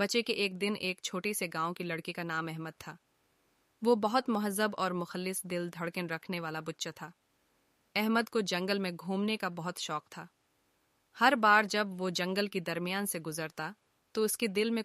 बचे के एक दिन एक छोटे से गांव के लड़के का नाम अहमद था वो बहुत महजब और मुखलिस दिल धड़कन रखने वाला बुच्चा था अहमद को जंगल में घूमने का बहुत शौक था हर बार जब वो जंगल की दरमियान से गुजरता तो उसके दिल में